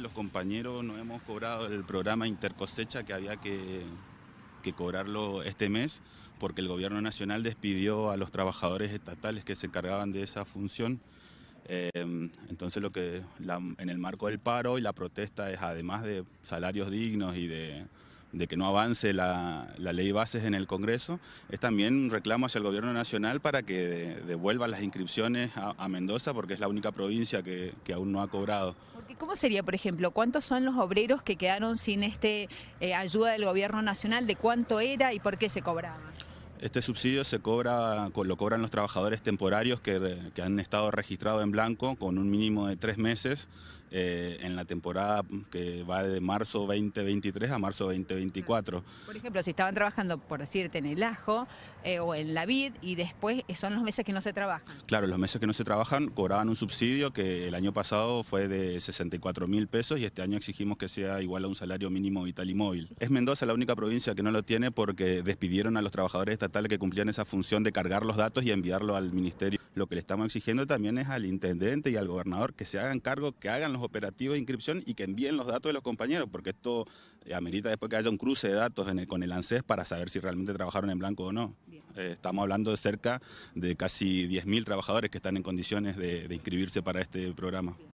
Los compañeros no hemos cobrado el programa intercosecha que había que, cobrarlo este mes porque el gobierno nacional despidió a los trabajadores estatales que se encargaban de esa función. Em, entonces lo que en el marco del paro y la protesta es además de salarios dignos y de, que no avance la, ley bases en el Congreso, es también un reclamo hacia el Gobierno Nacional para que devuelva las inscripciones a, Mendoza, porque es la única provincia que aún no ha cobrado. ¿Cómo sería, por ejemplo, cuántos son los obreros que quedaron sin esta eh, ayuda del gobierno nacional? ¿De cuánto era y por qué se cobraba? Este subsidio se cobra, lo cobran los trabajadores temporarios que, han estado registrados en blanco con un mínimo de tres meses eh, en la temporada que va de marzo 2023 a marzo 2024. Por ejemplo, si estaban trabajando, por decirte, en el ajo eh, o en la vid y después eh, son los meses que no se trabajan. Claro, los meses que no se trabajan cobraban un subsidio que el año pasado fue de 64 mil pesos y este año exigimos que sea igual a un salario mínimo vital y móvil. Es Mendoza la única provincia que no lo tiene porque despidieron a los trabajadores de esta tales que cumplían esa función de cargar los datos y enviarlo al ministerio. Lo que le estamos exigiendo también es al intendente y al gobernador que se hagan cargo, que hagan los operativos de inscripción y que envíen los datos de los compañeros, porque esto eh, amerita después que haya un cruce de datos con el ANSES para saber si realmente trabajaron en blanco o no. Eh, estamos hablando de cerca de casi 10.000 trabajadores que están en condiciones de inscribirse para este programa.